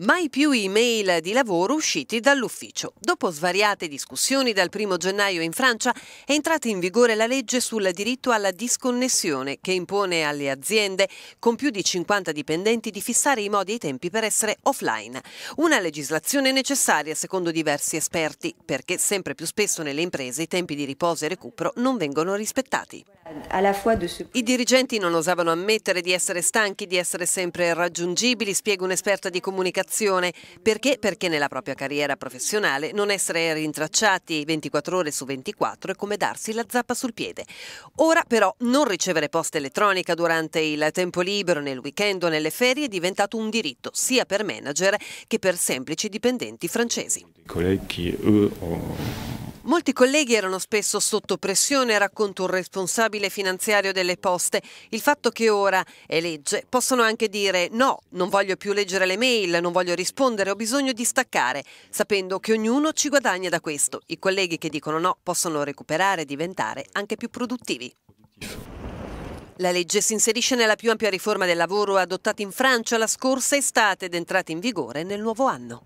Mai più email di lavoro usciti dall'ufficio. Dopo svariate discussioni dal 1 gennaio in Francia è entrata in vigore la legge sul diritto alla disconnessione che impone alle aziende con più di 50 dipendenti di fissare i modi e i tempi per essere offline. Una legislazione necessaria secondo diversi esperti perché sempre più spesso nelle imprese i tempi di riposo e recupero non vengono rispettati. I dirigenti non osavano ammettere di essere stanchi, di essere sempre raggiungibili, spiega un'esperta di comunicazione soddisfazione. Perché? Perché nella propria carriera professionale non essere rintracciati 24 ore su 24 è come darsi la zappa sul piede. Ora però non ricevere posta elettronica durante il tempo libero, nel weekend o nelle ferie è diventato un diritto sia per manager che per semplici dipendenti francesi. I colleghi che uh, eux oh. Molti colleghi erano spesso sotto pressione, racconta un responsabile finanziario delle poste. Il fatto che ora è legge possono anche dire no, non voglio più leggere le mail, non voglio rispondere, ho bisogno di staccare, sapendo che ognuno ci guadagna da questo. I colleghi che dicono no possono recuperare e diventare anche più produttivi. La legge si inserisce nella più ampia riforma del lavoro adottata in Francia la scorsa estate ed entrata in vigore nel nuovo anno.